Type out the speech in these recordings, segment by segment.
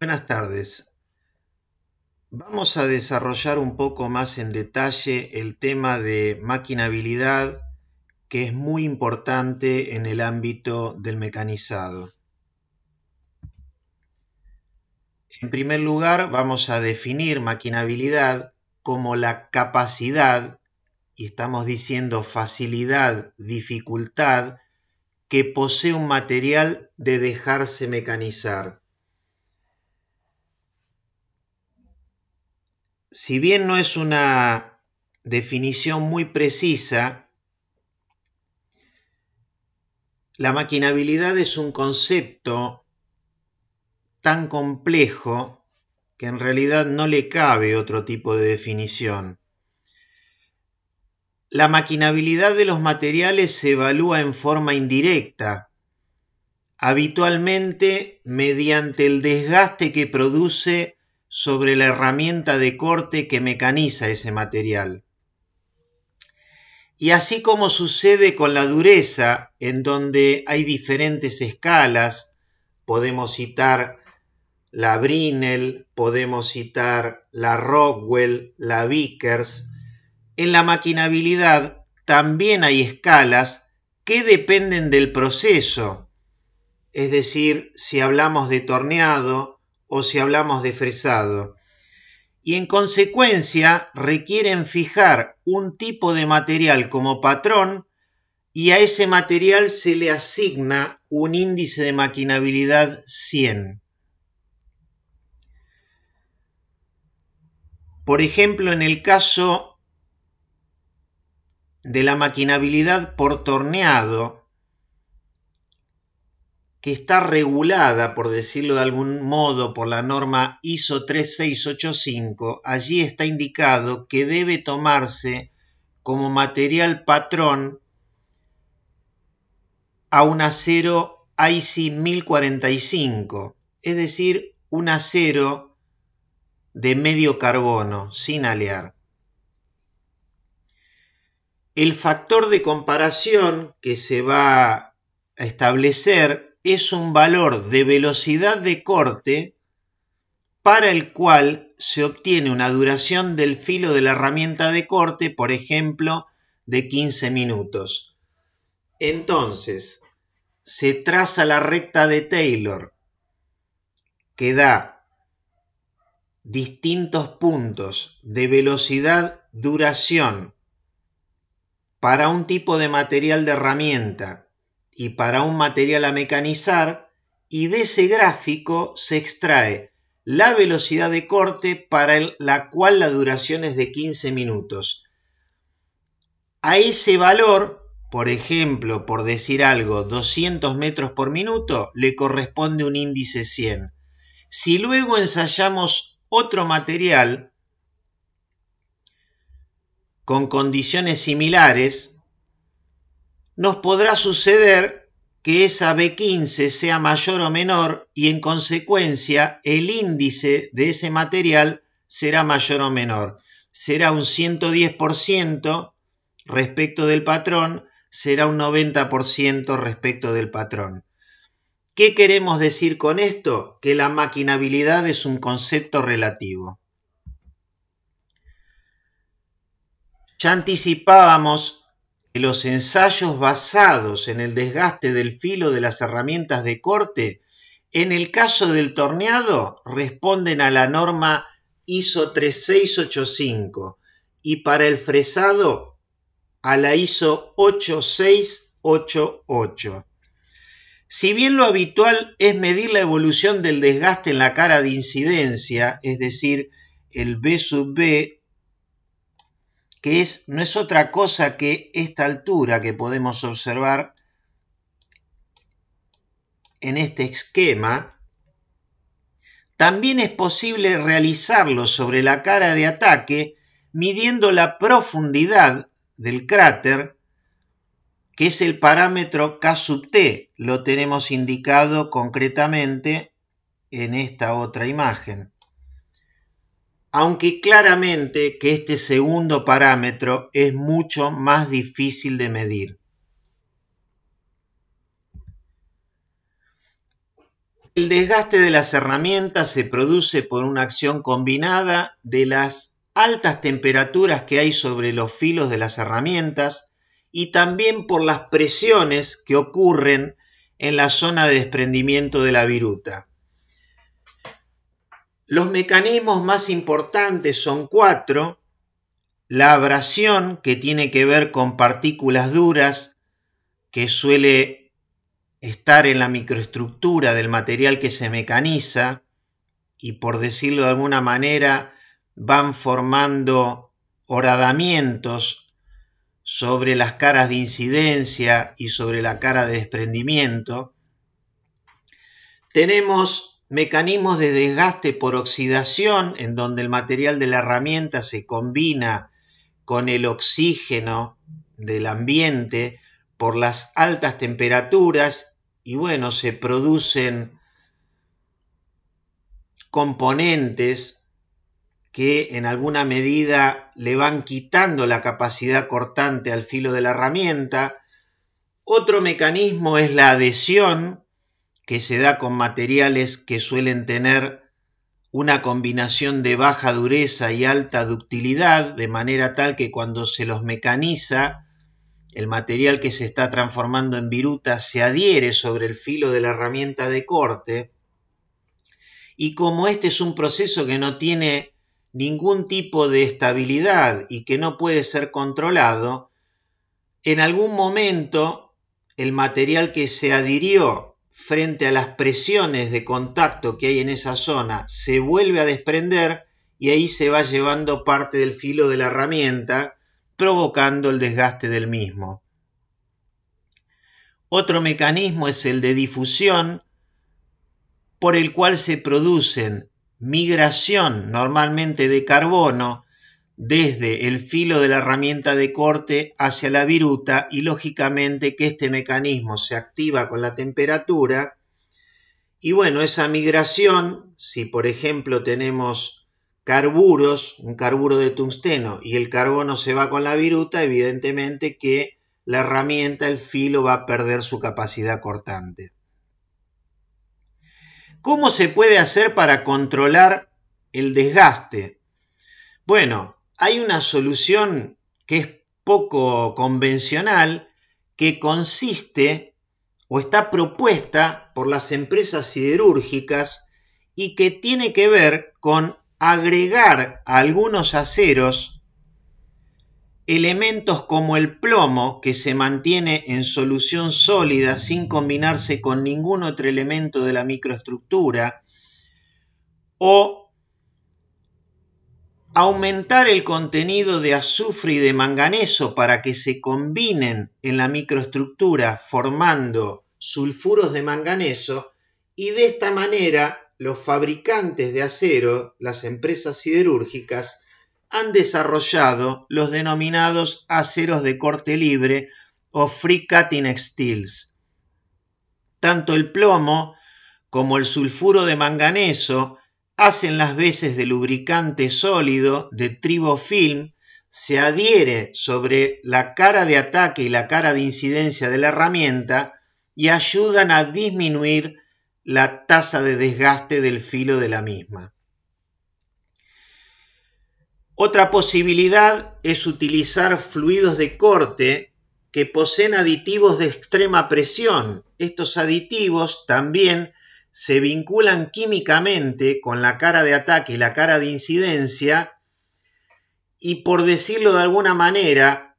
Buenas tardes. Vamos a desarrollar un poco más en detalle el tema de maquinabilidad que es muy importante en el ámbito del mecanizado. En primer lugar, vamos a definir maquinabilidad como la capacidad, y estamos diciendo facilidad, dificultad, que posee un material de dejarse mecanizar. si bien no es una definición muy precisa, la maquinabilidad es un concepto tan complejo que en realidad no le cabe otro tipo de definición. La maquinabilidad de los materiales se evalúa en forma indirecta, habitualmente mediante el desgaste que produce sobre la herramienta de corte que mecaniza ese material. Y así como sucede con la dureza, en donde hay diferentes escalas, podemos citar la Brinell, podemos citar la Rockwell, la Vickers, en la maquinabilidad también hay escalas que dependen del proceso. Es decir, si hablamos de torneado, o si hablamos de fresado, y en consecuencia requieren fijar un tipo de material como patrón y a ese material se le asigna un índice de maquinabilidad 100. Por ejemplo, en el caso de la maquinabilidad por torneado, está regulada, por decirlo de algún modo, por la norma ISO 3685, allí está indicado que debe tomarse como material patrón a un acero IC 1045, es decir, un acero de medio carbono, sin alear. El factor de comparación que se va a establecer es un valor de velocidad de corte para el cual se obtiene una duración del filo de la herramienta de corte, por ejemplo, de 15 minutos. Entonces, se traza la recta de Taylor que da distintos puntos de velocidad, duración para un tipo de material de herramienta y para un material a mecanizar y de ese gráfico se extrae la velocidad de corte para la cual la duración es de 15 minutos. A ese valor, por ejemplo, por decir algo, 200 metros por minuto, le corresponde un índice 100. Si luego ensayamos otro material con condiciones similares, nos podrá suceder que esa B15 sea mayor o menor y en consecuencia el índice de ese material será mayor o menor. Será un 110% respecto del patrón, será un 90% respecto del patrón. ¿Qué queremos decir con esto? Que la maquinabilidad es un concepto relativo. Ya anticipábamos los ensayos basados en el desgaste del filo de las herramientas de corte, en el caso del torneado, responden a la norma ISO 3685 y para el fresado a la ISO 8688. Si bien lo habitual es medir la evolución del desgaste en la cara de incidencia, es decir, el B sub B que es, no es otra cosa que esta altura que podemos observar en este esquema, también es posible realizarlo sobre la cara de ataque midiendo la profundidad del cráter, que es el parámetro K sub T, lo tenemos indicado concretamente en esta otra imagen aunque claramente que este segundo parámetro es mucho más difícil de medir. El desgaste de las herramientas se produce por una acción combinada de las altas temperaturas que hay sobre los filos de las herramientas y también por las presiones que ocurren en la zona de desprendimiento de la viruta. Los mecanismos más importantes son cuatro. La abrasión, que tiene que ver con partículas duras, que suele estar en la microestructura del material que se mecaniza y por decirlo de alguna manera van formando horadamientos sobre las caras de incidencia y sobre la cara de desprendimiento. Tenemos mecanismos de desgaste por oxidación, en donde el material de la herramienta se combina con el oxígeno del ambiente por las altas temperaturas y bueno, se producen componentes que en alguna medida le van quitando la capacidad cortante al filo de la herramienta. Otro mecanismo es la adhesión, que se da con materiales que suelen tener una combinación de baja dureza y alta ductilidad, de manera tal que cuando se los mecaniza, el material que se está transformando en viruta se adhiere sobre el filo de la herramienta de corte. Y como este es un proceso que no tiene ningún tipo de estabilidad y que no puede ser controlado, en algún momento el material que se adhirió frente a las presiones de contacto que hay en esa zona, se vuelve a desprender y ahí se va llevando parte del filo de la herramienta, provocando el desgaste del mismo. Otro mecanismo es el de difusión, por el cual se producen migración normalmente de carbono desde el filo de la herramienta de corte hacia la viruta y lógicamente que este mecanismo se activa con la temperatura y bueno, esa migración, si por ejemplo tenemos carburos, un carburo de tungsteno y el carbono se va con la viruta, evidentemente que la herramienta, el filo va a perder su capacidad cortante. ¿Cómo se puede hacer para controlar el desgaste? Bueno, hay una solución que es poco convencional que consiste o está propuesta por las empresas siderúrgicas y que tiene que ver con agregar a algunos aceros elementos como el plomo que se mantiene en solución sólida sin combinarse con ningún otro elemento de la microestructura o aumentar el contenido de azufre y de manganeso para que se combinen en la microestructura formando sulfuros de manganeso y de esta manera los fabricantes de acero, las empresas siderúrgicas, han desarrollado los denominados aceros de corte libre o free cutting steels. Tanto el plomo como el sulfuro de manganeso hacen las veces de lubricante sólido de tribofilm, se adhiere sobre la cara de ataque y la cara de incidencia de la herramienta y ayudan a disminuir la tasa de desgaste del filo de la misma. Otra posibilidad es utilizar fluidos de corte que poseen aditivos de extrema presión. Estos aditivos también se vinculan químicamente con la cara de ataque y la cara de incidencia y por decirlo de alguna manera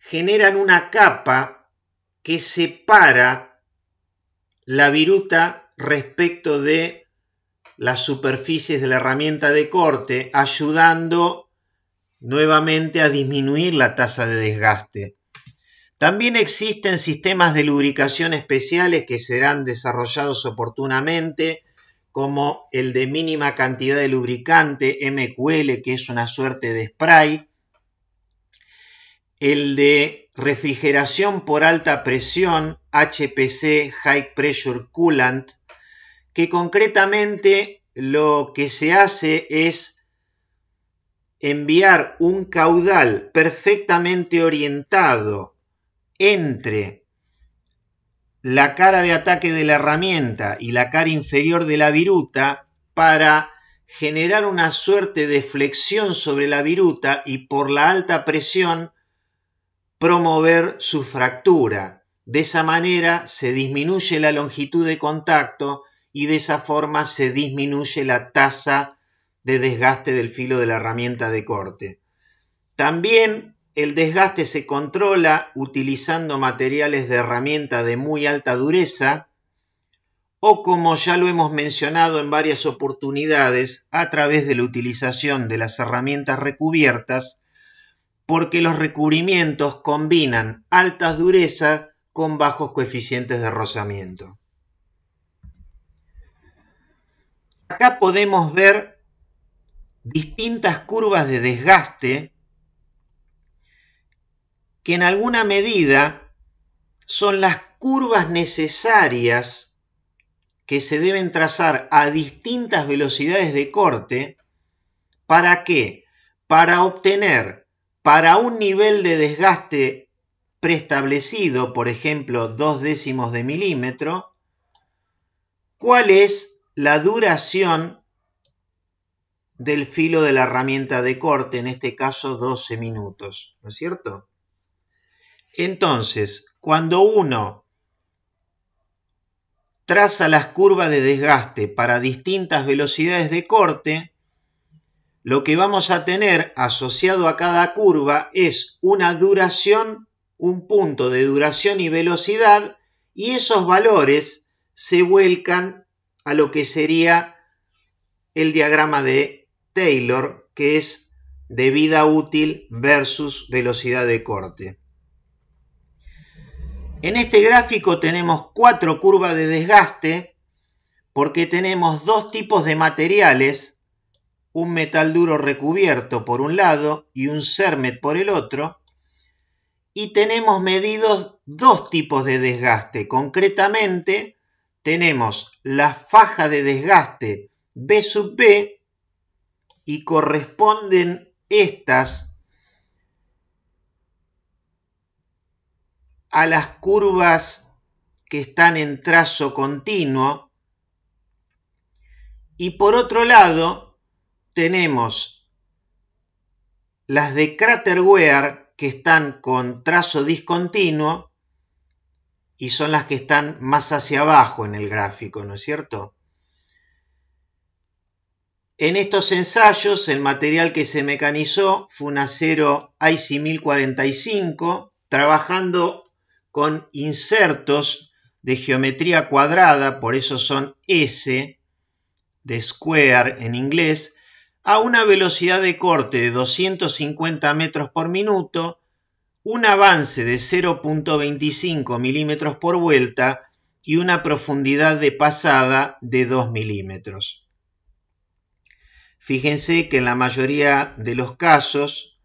generan una capa que separa la viruta respecto de las superficies de la herramienta de corte ayudando nuevamente a disminuir la tasa de desgaste. También existen sistemas de lubricación especiales que serán desarrollados oportunamente, como el de mínima cantidad de lubricante, MQL, que es una suerte de spray, el de refrigeración por alta presión, HPC, High Pressure Coolant, que concretamente lo que se hace es enviar un caudal perfectamente orientado entre la cara de ataque de la herramienta y la cara inferior de la viruta para generar una suerte de flexión sobre la viruta y por la alta presión promover su fractura. De esa manera se disminuye la longitud de contacto y de esa forma se disminuye la tasa de desgaste del filo de la herramienta de corte. También el desgaste se controla utilizando materiales de herramienta de muy alta dureza o como ya lo hemos mencionado en varias oportunidades a través de la utilización de las herramientas recubiertas porque los recubrimientos combinan altas dureza con bajos coeficientes de rozamiento. Acá podemos ver distintas curvas de desgaste que en alguna medida son las curvas necesarias que se deben trazar a distintas velocidades de corte para qué? para obtener para un nivel de desgaste preestablecido, por ejemplo, dos décimos de milímetro, cuál es la duración del filo de la herramienta de corte, en este caso 12 minutos, ¿no es cierto? Entonces, cuando uno traza las curvas de desgaste para distintas velocidades de corte, lo que vamos a tener asociado a cada curva es una duración, un punto de duración y velocidad, y esos valores se vuelcan a lo que sería el diagrama de Taylor, que es de vida útil versus velocidad de corte. En este gráfico tenemos cuatro curvas de desgaste porque tenemos dos tipos de materiales, un metal duro recubierto por un lado y un cermet por el otro, y tenemos medidos dos tipos de desgaste. Concretamente, tenemos la faja de desgaste B sub B y corresponden estas a las curvas que están en trazo continuo. Y por otro lado, tenemos las de cráter Wear que están con trazo discontinuo y son las que están más hacia abajo en el gráfico, ¿no es cierto? En estos ensayos, el material que se mecanizó fue un acero IC 1045, trabajando con insertos de geometría cuadrada, por eso son S de square en inglés, a una velocidad de corte de 250 metros por minuto, un avance de 0.25 milímetros por vuelta y una profundidad de pasada de 2 milímetros. Fíjense que en la mayoría de los casos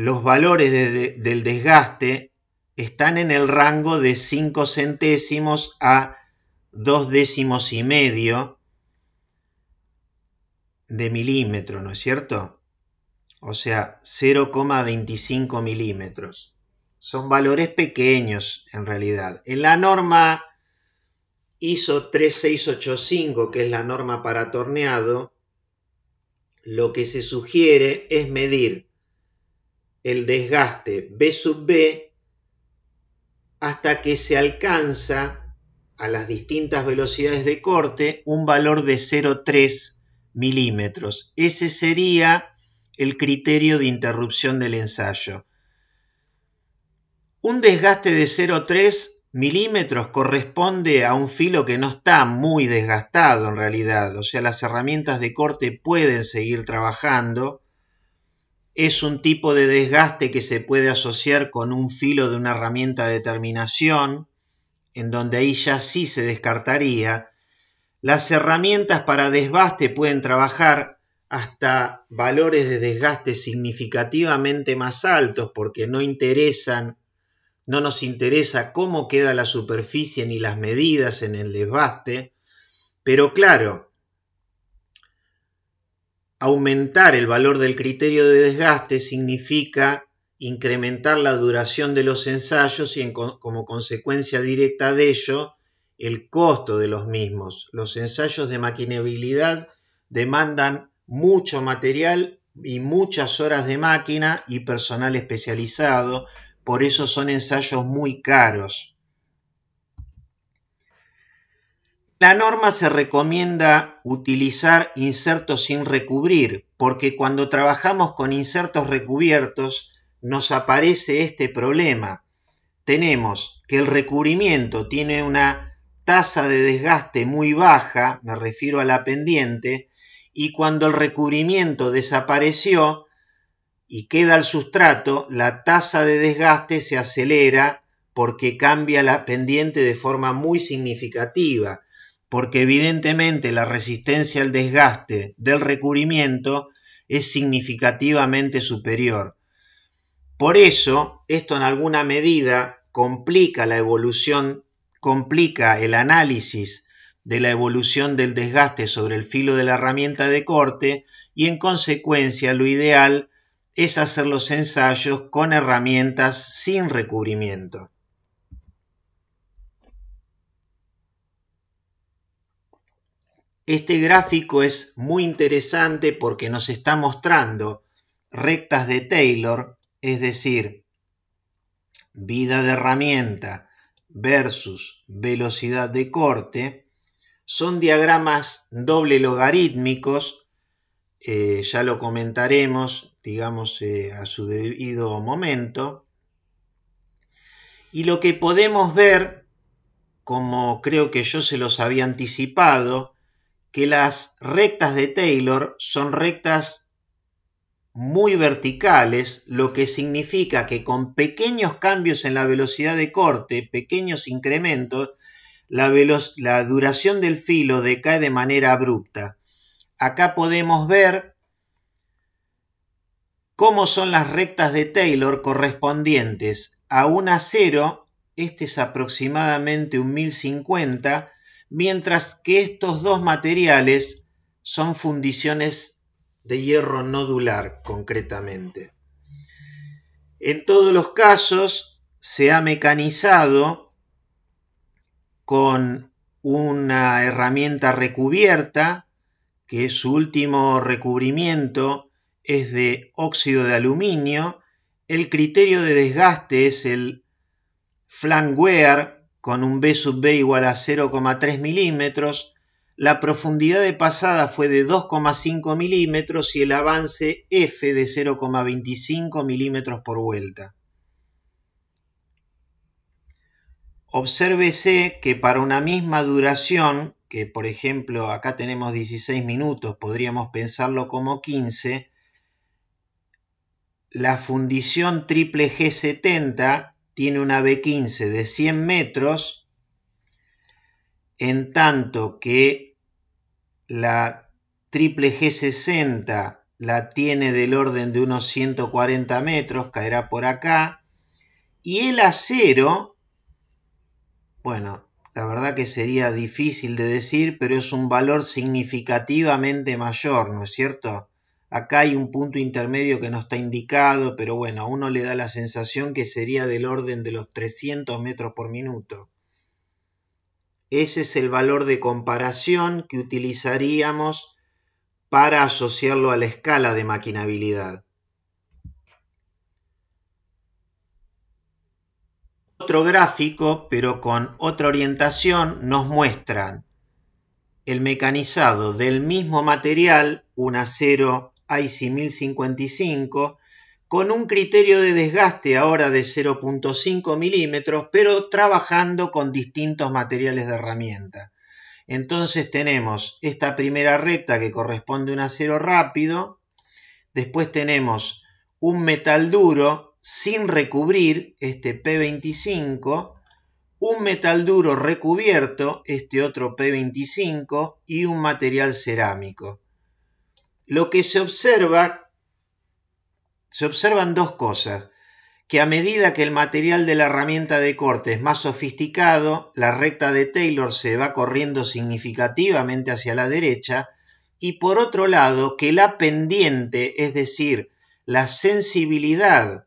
los valores del desgaste están en el rango de 5 centésimos a 2 décimos y medio de milímetro, ¿no es cierto? O sea, 0,25 milímetros. Son valores pequeños en realidad. En la norma ISO 3685, que es la norma para torneado, lo que se sugiere es medir el desgaste B sub B hasta que se alcanza a las distintas velocidades de corte un valor de 0,3 milímetros. Ese sería el criterio de interrupción del ensayo. Un desgaste de 0,3 milímetros corresponde a un filo que no está muy desgastado en realidad, o sea, las herramientas de corte pueden seguir trabajando es un tipo de desgaste que se puede asociar con un filo de una herramienta de terminación, en donde ahí ya sí se descartaría. Las herramientas para desgaste pueden trabajar hasta valores de desgaste significativamente más altos porque no interesan, no nos interesa cómo queda la superficie ni las medidas en el desgaste, pero claro, aumentar el valor del criterio de desgaste significa incrementar la duración de los ensayos y como consecuencia directa de ello el costo de los mismos. Los ensayos de maquinabilidad demandan mucho material y muchas horas de máquina y personal especializado, por eso son ensayos muy caros. La norma se recomienda utilizar insertos sin recubrir, porque cuando trabajamos con insertos recubiertos nos aparece este problema. Tenemos que el recubrimiento tiene una tasa de desgaste muy baja, me refiero a la pendiente, y cuando el recubrimiento desapareció y queda el sustrato, la tasa de desgaste se acelera porque cambia la pendiente de forma muy significativa porque evidentemente la resistencia al desgaste del recubrimiento es significativamente superior. Por eso, esto en alguna medida complica la evolución, complica el análisis de la evolución del desgaste sobre el filo de la herramienta de corte y en consecuencia lo ideal es hacer los ensayos con herramientas sin recubrimiento. Este gráfico es muy interesante porque nos está mostrando rectas de Taylor, es decir, vida de herramienta versus velocidad de corte. Son diagramas doble logarítmicos, eh, ya lo comentaremos, digamos, eh, a su debido momento. Y lo que podemos ver, como creo que yo se los había anticipado, que las rectas de Taylor son rectas muy verticales, lo que significa que con pequeños cambios en la velocidad de corte, pequeños incrementos, la, duración del filo decae de manera abrupta. Acá podemos ver cómo son las rectas de Taylor correspondientes a un acero, este es aproximadamente un 1050, mientras que estos dos materiales son fundiciones de hierro nodular concretamente. En todos los casos se ha mecanizado con una herramienta recubierta, que su último recubrimiento es de óxido de aluminio. El criterio de desgaste es el flank con un B sub B igual a 0,3 milímetros, la profundidad de pasada fue de 2,5 milímetros y el avance F de 0,25 milímetros por vuelta. Obsérvese que para una misma duración, que por ejemplo acá tenemos 16 minutos, podríamos pensarlo como 15, la fundición triple G70 tiene una B15 de 100 metros, en tanto que la triple G60 la tiene del orden de unos 140 metros, caerá por acá, y el acero, bueno, la verdad que sería difícil de decir, pero es un valor significativamente mayor, ¿no es cierto? Acá hay un punto intermedio que no está indicado, pero bueno, a uno le da la sensación que sería del orden de los 300 metros por minuto. Ese es el valor de comparación que utilizaríamos para asociarlo a la escala de maquinabilidad. Otro gráfico, pero con otra orientación, nos muestran el mecanizado del mismo material, un acero IC 1055 con un criterio de desgaste ahora de 0.5 milímetros, pero trabajando con distintos materiales de herramienta. Entonces tenemos esta primera recta que corresponde a un acero rápido, después tenemos un metal duro sin recubrir, este P25, un metal duro recubierto, este otro P25, y un material cerámico. Lo que se observa, se observan dos cosas, que a medida que el material de la herramienta de corte es más sofisticado, la recta de Taylor se va corriendo significativamente hacia la derecha, y por otro lado, que la pendiente, es decir, la sensibilidad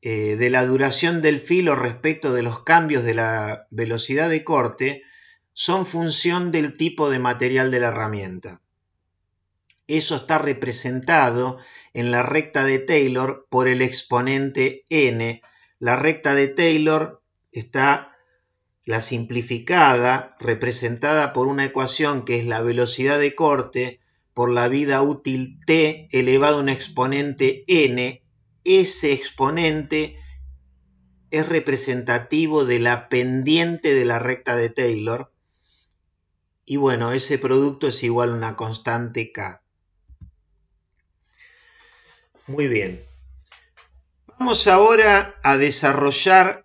eh, de la duración del filo respecto de los cambios de la velocidad de corte, son función del tipo de material de la herramienta. Eso está representado en la recta de Taylor por el exponente n. La recta de Taylor está la simplificada, representada por una ecuación que es la velocidad de corte por la vida útil t elevado a un exponente n. Ese exponente es representativo de la pendiente de la recta de Taylor. Y bueno, ese producto es igual a una constante k. Muy bien. Vamos ahora a desarrollar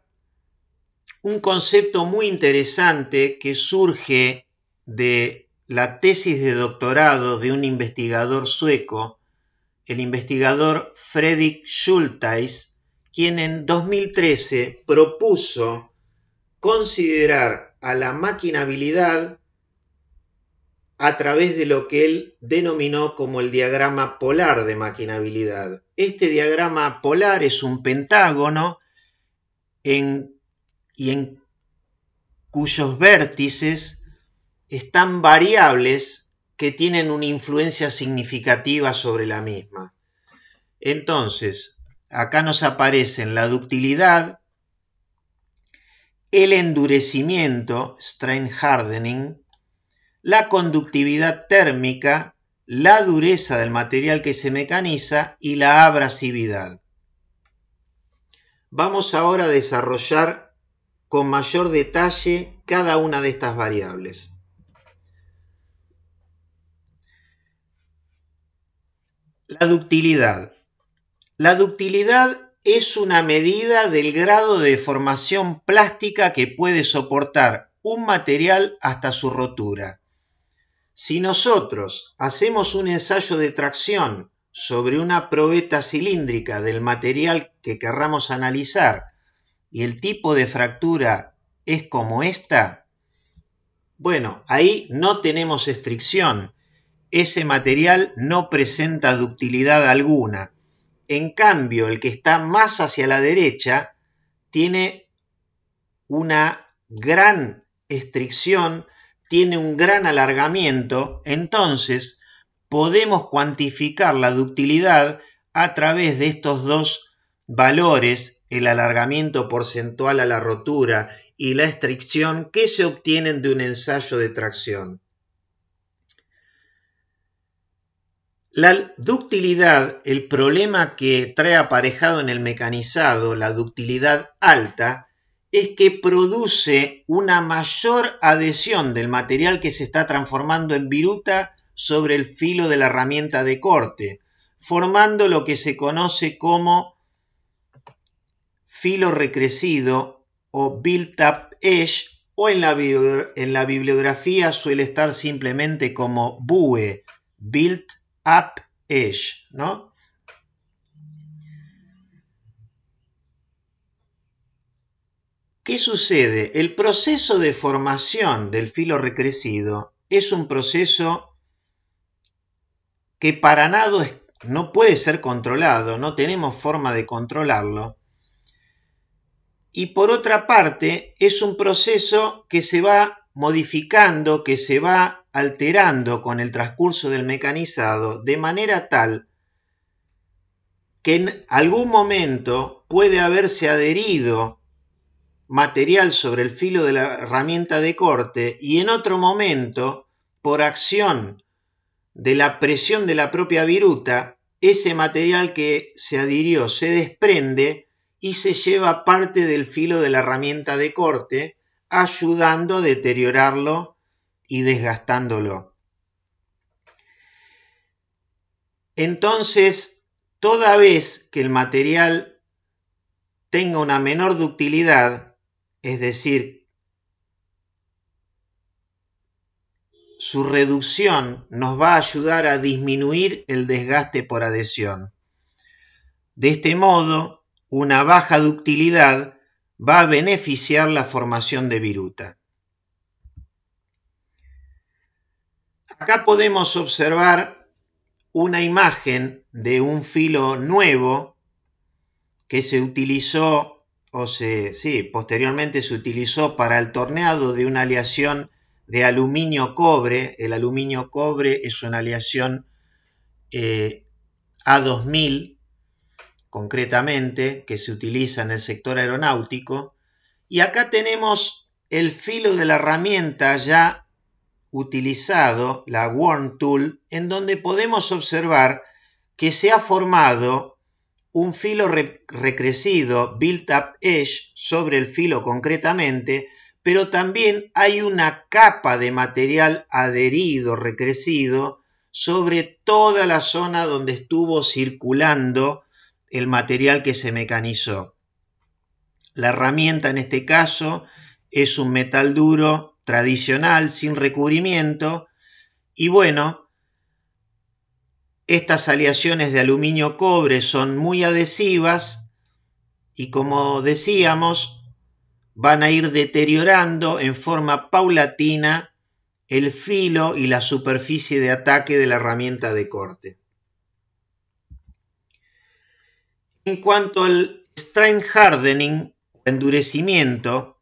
un concepto muy interesante que surge de la tesis de doctorado de un investigador sueco, el investigador Fredrik Schulteis, quien en 2013 propuso considerar a la maquinabilidad a través de lo que él denominó como el diagrama polar de maquinabilidad. Este diagrama polar es un pentágono en, y en cuyos vértices están variables que tienen una influencia significativa sobre la misma. Entonces, acá nos aparecen la ductilidad, el endurecimiento, strain hardening, la conductividad térmica, la dureza del material que se mecaniza y la abrasividad. Vamos ahora a desarrollar con mayor detalle cada una de estas variables. La ductilidad. La ductilidad es una medida del grado de deformación plástica que puede soportar un material hasta su rotura. Si nosotros hacemos un ensayo de tracción sobre una probeta cilíndrica del material que querramos analizar y el tipo de fractura es como esta, bueno, ahí no tenemos estricción. Ese material no presenta ductilidad alguna. En cambio, el que está más hacia la derecha tiene una gran estricción tiene un gran alargamiento, entonces podemos cuantificar la ductilidad a través de estos dos valores, el alargamiento porcentual a la rotura y la estricción, que se obtienen de un ensayo de tracción. La ductilidad, el problema que trae aparejado en el mecanizado, la ductilidad alta, es que produce una mayor adhesión del material que se está transformando en viruta sobre el filo de la herramienta de corte, formando lo que se conoce como filo recrecido o built-up edge o en la, en la, bibliografía suele estar simplemente como BUE, Built Up Edge, ¿no? ¿Qué sucede? El proceso de formación del filo recrecido es un proceso que para nada no puede ser controlado, no tenemos forma de controlarlo. Y por otra parte, es un proceso que se va modificando, que se va alterando con el transcurso del mecanizado, de manera tal que en algún momento puede haberse adherido material sobre el filo de la herramienta de corte y en otro momento, por acción de la presión de la propia viruta, ese material que se adhirió se desprende y se lleva parte del filo de la herramienta de corte, ayudando a deteriorarlo y desgastándolo. Entonces, toda vez que el material tenga una menor ductilidad, es decir, su reducción nos va a ayudar a disminuir el desgaste por adhesión. De este modo, una baja ductilidad va a beneficiar la formación de viruta. Acá podemos observar una imagen de un filo nuevo que se utilizó o sí, posteriormente se utilizó para el torneado de una aleación de aluminio-cobre. El aluminio-cobre es una aleación eh, A2000, concretamente, que se utiliza en el sector aeronáutico. Y acá tenemos el filo de la herramienta ya utilizado, la Worm Tool, en donde podemos observar que se ha formado un filo recrecido, built up edge, sobre el filo concretamente, pero también hay una capa de material adherido, recrecido, sobre toda la zona donde estuvo circulando el material que se mecanizó. La herramienta en este caso es un metal duro tradicional sin recubrimiento y bueno, estas aleaciones de aluminio-cobre son muy adhesivas y como decíamos, van a ir deteriorando en forma paulatina el filo y la superficie de ataque de la herramienta de corte. En cuanto al strain hardening o endurecimiento,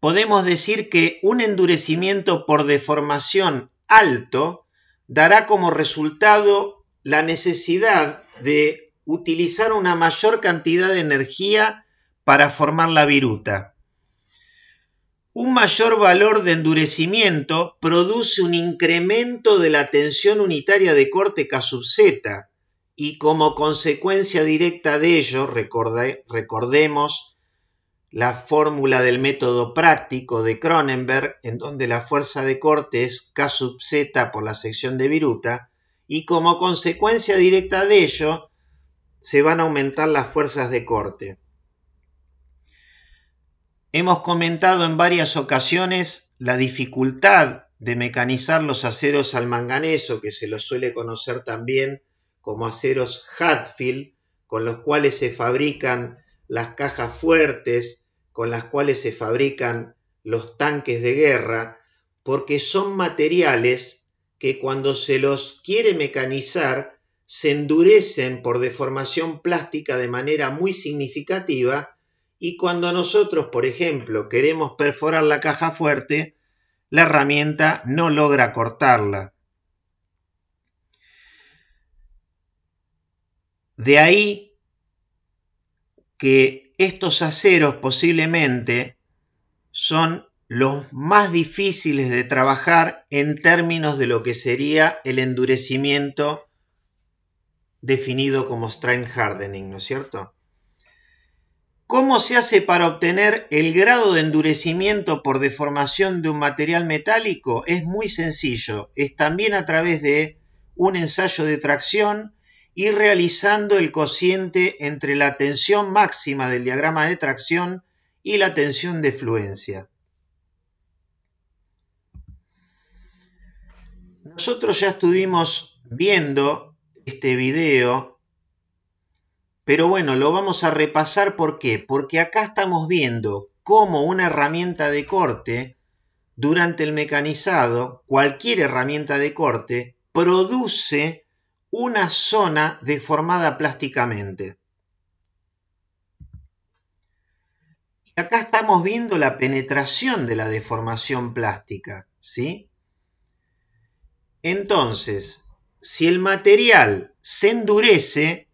podemos decir que un endurecimiento por deformación alto dará como resultado la necesidad de utilizar una mayor cantidad de energía para formar la viruta. Un mayor valor de endurecimiento produce un incremento de la tensión unitaria de corte K sub Z y como consecuencia directa de ello, recordemos la fórmula del método práctico de Cronenberg, en donde la fuerza de corte es K sub Z por la sección de viruta, y como consecuencia directa de ello se van a aumentar las fuerzas de corte. Hemos comentado en varias ocasiones la dificultad de mecanizar los aceros al manganeso, que se los suele conocer también como aceros Hadfield, con los cuales se fabrican las cajas fuertes, con las cuales se fabrican los tanques de guerra, porque son materiales que cuando se los quiere mecanizar se endurecen por deformación plástica de manera muy significativa y cuando nosotros, por ejemplo, queremos perforar la caja fuerte, la herramienta no logra cortarla. De ahí que estos aceros posiblemente son los más difíciles de trabajar en términos de lo que sería el endurecimiento definido como strain hardening, ¿no es cierto? ¿Cómo se hace para obtener el grado de endurecimiento por deformación de un material metálico? Es muy sencillo, es también a través de un ensayo de tracción y realizando el cociente entre la tensión máxima del diagrama de tracción y la tensión de fluencia. Nosotros ya estuvimos viendo este video, pero bueno, lo vamos a repasar. ¿Por qué? Porque acá estamos viendo cómo una herramienta de corte durante el mecanizado, cualquier herramienta de corte, produce una zona deformada plásticamente. acá estamos viendo la penetración de la deformación plástica, ¿sí? Entonces, si el material se endurece,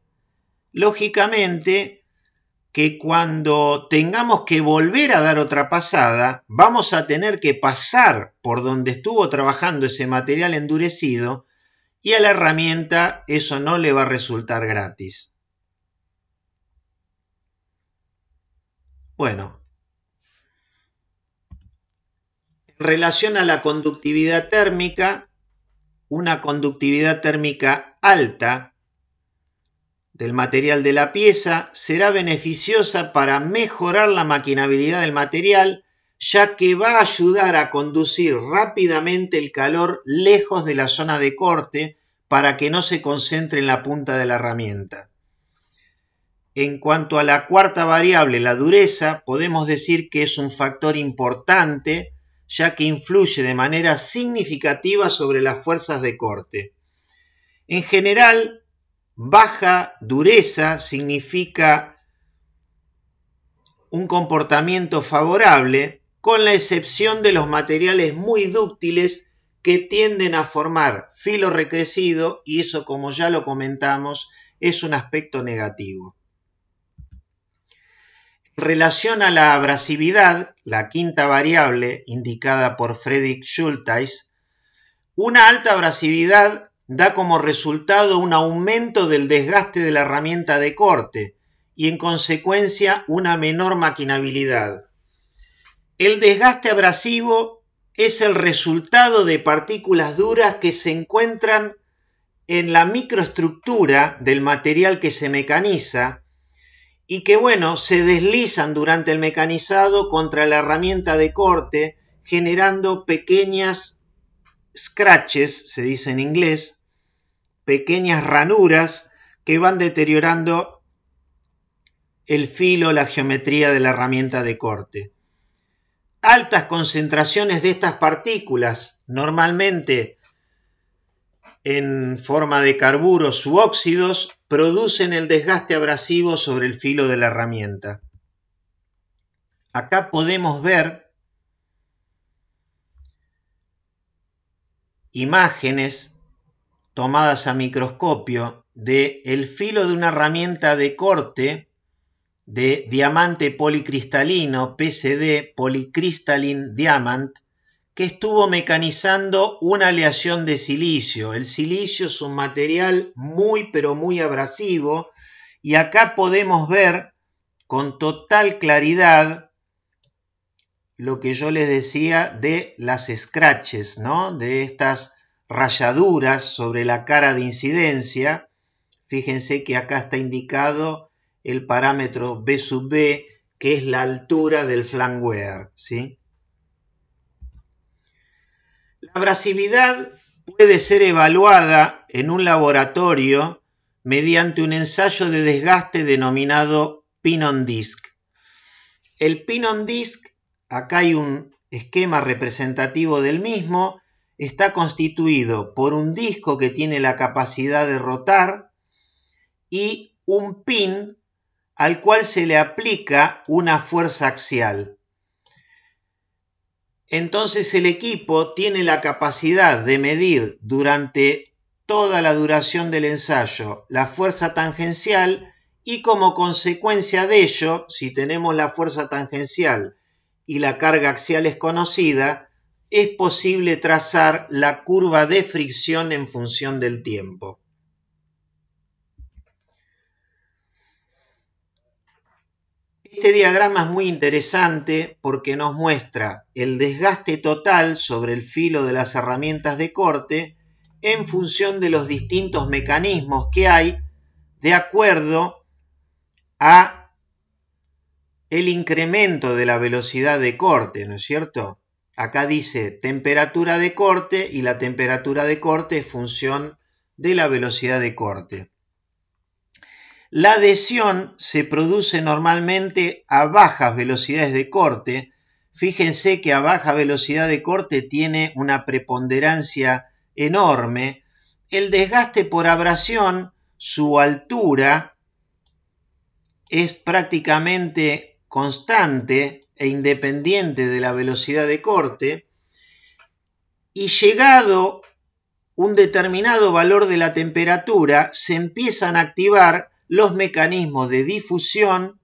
lógicamente que cuando tengamos que volver a dar otra pasada, vamos a tener que pasar por donde estuvo trabajando ese material endurecido y a la herramienta eso no le va a resultar gratis. Bueno, en relación a la conductividad térmica, una conductividad térmica alta del material de la pieza será beneficiosa para mejorar la maquinabilidad del material, ya que va a ayudar a conducir rápidamente el calor lejos de la zona de corte para que no se concentre en la punta de la herramienta. En cuanto a la cuarta variable, la dureza, podemos decir que es un factor importante ya que influye de manera significativa sobre las fuerzas de corte. En general, baja dureza significa un comportamiento favorable, con la excepción de los materiales muy dúctiles que tienden a formar filo recrecido y eso, como ya lo comentamos, es un aspecto negativo relación a la abrasividad, la quinta variable indicada por Friedrich Schulteis, una alta abrasividad da como resultado un aumento del desgaste de la herramienta de corte y en consecuencia una menor maquinabilidad. El desgaste abrasivo es el resultado de partículas duras que se encuentran en la microestructura del material que se mecaniza, y que, bueno, se deslizan durante el mecanizado contra la herramienta de corte, generando pequeñas scratches, se dice en inglés, pequeñas ranuras que van deteriorando el filo, la geometría de la herramienta de corte. Altas concentraciones de estas partículas, normalmente en forma de carburos u óxidos producen el desgaste abrasivo sobre el filo de la herramienta. Acá podemos ver imágenes tomadas a microscopio de el filo de una herramienta de corte de diamante policristalino, PCD, Polycrystalline Diamant, que estuvo mecanizando una aleación de silicio. El silicio es un material muy pero muy abrasivo y acá podemos ver con total claridad lo que yo les decía de las scratches, ¿no? De estas rayaduras sobre la cara de incidencia. Fíjense que acá está indicado el parámetro B sub B, que es la altura del flanware, ¿sí? La abrasividad puede ser evaluada en un laboratorio mediante un ensayo de desgaste denominado pin on disc El pin on disc acá hay un esquema representativo del mismo, está constituido por un disco que tiene la capacidad de rotar y un pin al cual se le aplica una fuerza axial entonces el equipo tiene la capacidad de medir durante toda la duración del ensayo la fuerza tangencial y como consecuencia de ello, si tenemos la fuerza tangencial y la carga axial es conocida, es posible trazar la curva de fricción en función del tiempo. Este diagrama es muy interesante porque nos muestra el desgaste total sobre el filo de las herramientas de corte en función de los distintos mecanismos que hay de acuerdo a el incremento de la velocidad de corte, ¿no es cierto? Acá dice temperatura de corte y la temperatura de corte es función de la velocidad de corte. La adhesión se produce normalmente a bajas velocidades de corte. Fíjense que a baja velocidad de corte tiene una preponderancia enorme. El desgaste por abrasión, su altura, es prácticamente constante e independiente de la velocidad de corte. Y llegado un determinado valor de la temperatura, se empiezan a activar los mecanismos de difusión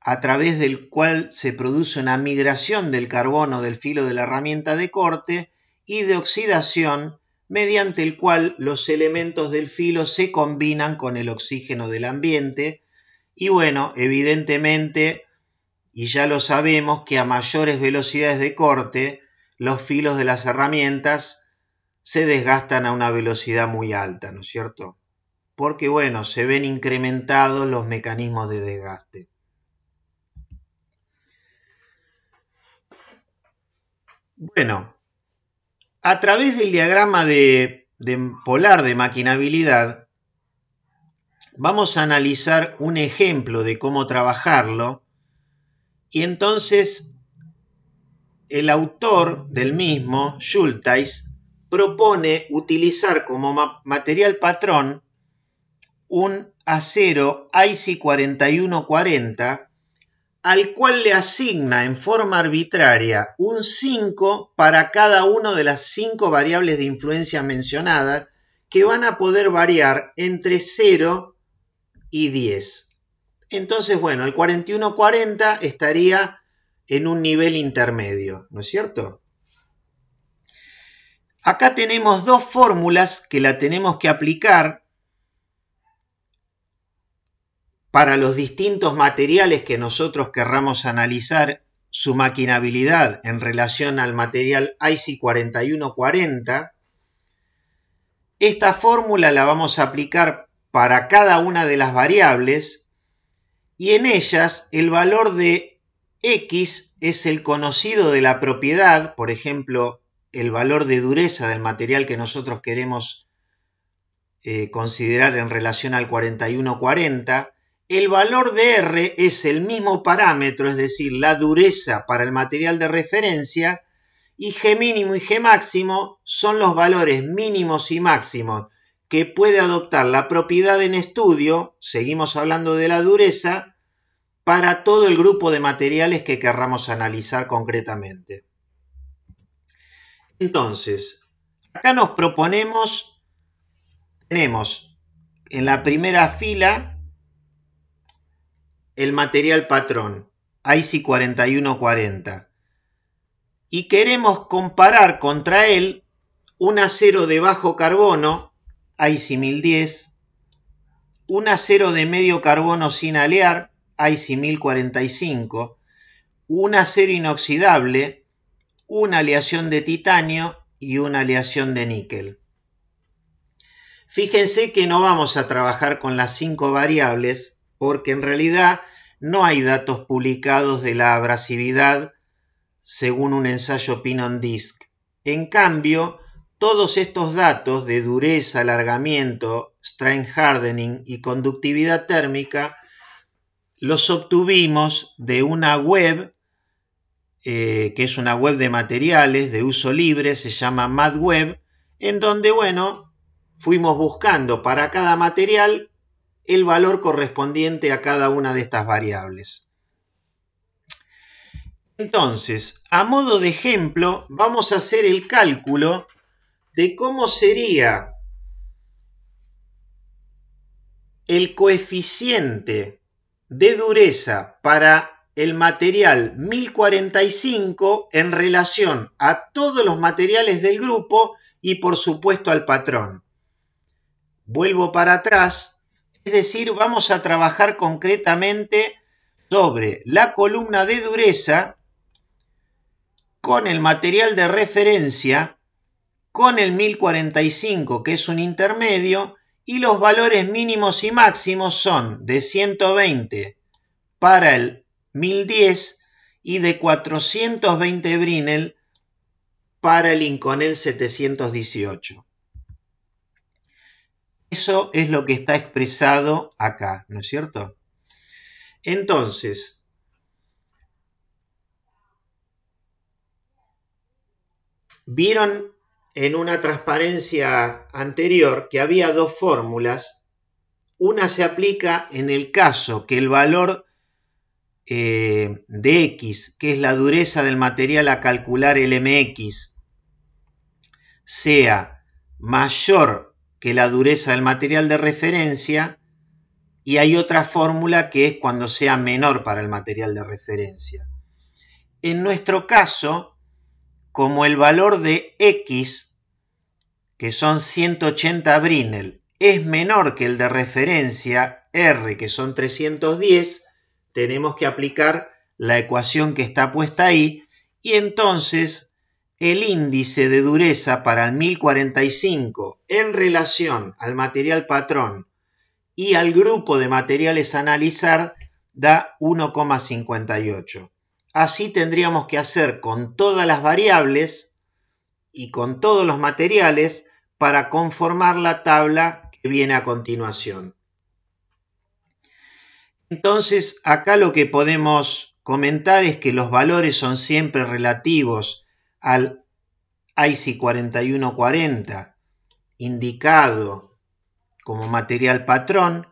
a través del cual se produce una migración del carbono del filo de la herramienta de corte y de oxidación mediante el cual los elementos del filo se combinan con el oxígeno del ambiente y bueno, evidentemente, y ya lo sabemos que a mayores velocidades de corte, los filos de las herramientas se desgastan a una velocidad muy alta, ¿no es cierto? porque bueno, se ven incrementados los mecanismos de desgaste. Bueno, a través del diagrama de, polar de maquinabilidad, vamos a analizar un ejemplo de cómo trabajarlo y entonces el autor del mismo, Schulteis, propone utilizar como material patrón un acero ic 4140 al cual le asigna en forma arbitraria un 5 para cada una de las 5 variables de influencia mencionadas que van a poder variar entre 0 y 10. Entonces, bueno, el 4140 estaría en un nivel intermedio, ¿no es cierto? Acá tenemos dos fórmulas que la tenemos que aplicar para los distintos materiales que nosotros querramos analizar su maquinabilidad en relación al material ic 4140, esta fórmula la vamos a aplicar para cada una de las variables y en ellas el valor de X es el conocido de la propiedad, por ejemplo, el valor de dureza del material que nosotros queremos eh, considerar en relación al 4140, el valor de R es el mismo parámetro, es decir, la dureza para el material de referencia, y G mínimo y G máximo son los valores mínimos y máximos que puede adoptar la propiedad en estudio, seguimos hablando de la dureza, para todo el grupo de materiales que querramos analizar concretamente. Entonces, acá nos proponemos, tenemos en la primera fila el material patrón, ic 4140. Y queremos comparar contra él un acero de bajo carbono, ic 1010, un acero de medio carbono sin alear, ic 1045, un acero inoxidable, una aleación de titanio y una aleación de níquel. Fíjense que no vamos a trabajar con las cinco variables, porque en realidad no hay datos publicados de la abrasividad según un ensayo pin on Disc. En cambio, todos estos datos de dureza, alargamiento, strain hardening y conductividad térmica los obtuvimos de una web, eh, que es una web de materiales de uso libre, se llama MadWeb, en donde, bueno, fuimos buscando para cada material el valor correspondiente a cada una de estas variables. Entonces, a modo de ejemplo, vamos a hacer el cálculo de cómo sería el coeficiente de dureza para el material 1045 en relación a todos los materiales del grupo y por supuesto al patrón. Vuelvo para atrás es decir, vamos a trabajar concretamente sobre la columna de dureza con el material de referencia, con el 1045 que es un intermedio y los valores mínimos y máximos son de 120 para el 1010 y de 420 Brinell para el Inconel 718. Eso es lo que está expresado acá, ¿no es cierto? Entonces, vieron en una transparencia anterior que había dos fórmulas. Una se aplica en el caso que el valor eh, de X, que es la dureza del material a calcular el MX, sea mayor que la dureza del material de referencia, y hay otra fórmula que es cuando sea menor para el material de referencia. En nuestro caso, como el valor de X, que son 180 Brinell, es menor que el de referencia R, que son 310, tenemos que aplicar la ecuación que está puesta ahí y entonces el índice de dureza para el 1045 en relación al material patrón y al grupo de materiales a analizar da 1,58. Así tendríamos que hacer con todas las variables y con todos los materiales para conformar la tabla que viene a continuación. Entonces, acá lo que podemos comentar es que los valores son siempre relativos al ic 4140 indicado como material patrón,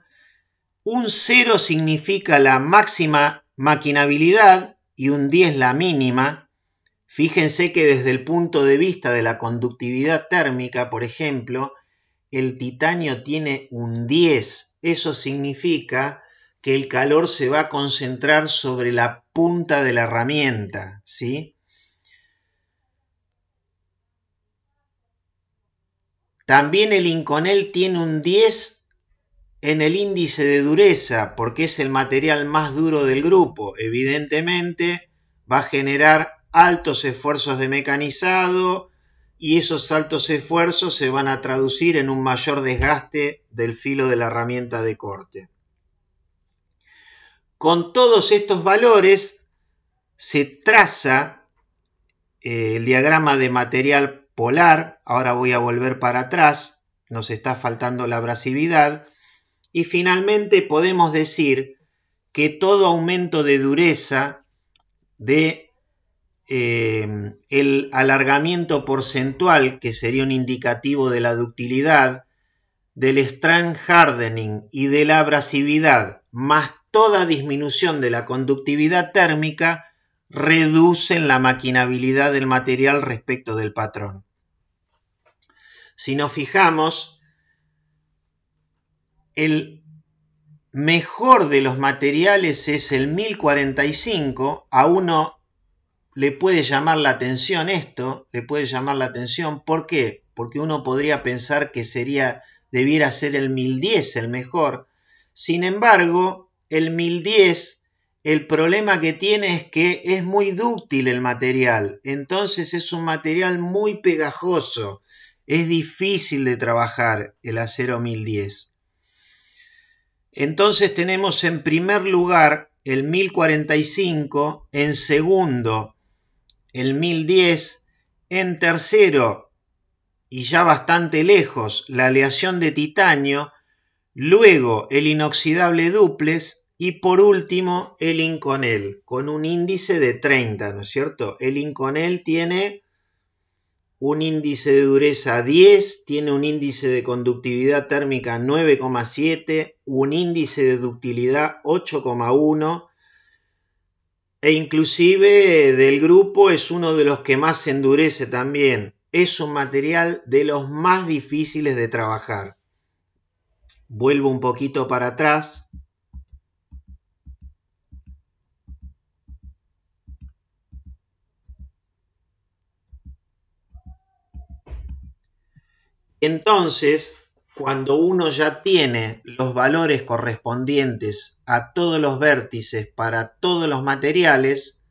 un 0 significa la máxima maquinabilidad y un 10 la mínima. Fíjense que desde el punto de vista de la conductividad térmica, por ejemplo, el titanio tiene un 10. Eso significa que el calor se va a concentrar sobre la punta de la herramienta, ¿sí? También el Inconel tiene un 10 en el índice de dureza, porque es el material más duro del grupo. Evidentemente va a generar altos esfuerzos de mecanizado y esos altos esfuerzos se van a traducir en un mayor desgaste del filo de la herramienta de corte. Con todos estos valores se traza eh, el diagrama de material ahora voy a volver para atrás, nos está faltando la abrasividad, y finalmente podemos decir que todo aumento de dureza de eh, el alargamiento porcentual, que sería un indicativo de la ductilidad, del strand hardening y de la abrasividad, más toda disminución de la conductividad térmica, reducen la maquinabilidad del material respecto del patrón si nos fijamos, el mejor de los materiales es el 1045, a uno le puede llamar la atención esto, le puede llamar la atención, ¿por qué? Porque uno podría pensar que sería, debiera ser el 1010 el mejor, sin embargo, el 1010 el problema que tiene es que es muy dúctil el material, entonces es un material muy pegajoso. Es difícil de trabajar el acero 1010. Entonces tenemos en primer lugar el 1045, en segundo el 1010, en tercero y ya bastante lejos la aleación de titanio, luego el inoxidable duples y por último el Inconel con un índice de 30, ¿no es cierto? El Inconel tiene un índice de dureza 10, tiene un índice de conductividad térmica 9,7, un índice de ductilidad 8,1 e inclusive del grupo es uno de los que más se endurece también. Es un material de los más difíciles de trabajar. Vuelvo un poquito para atrás Entonces, cuando uno ya tiene los valores correspondientes a todos los vértices para todos los materiales,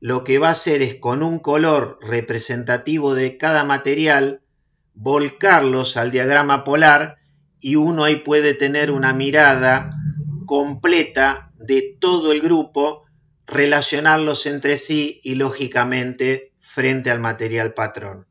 lo que va a hacer es con un color representativo de cada material, volcarlos al diagrama polar y uno ahí puede tener una mirada completa de todo el grupo, relacionarlos entre sí y lógicamente frente al material patrón.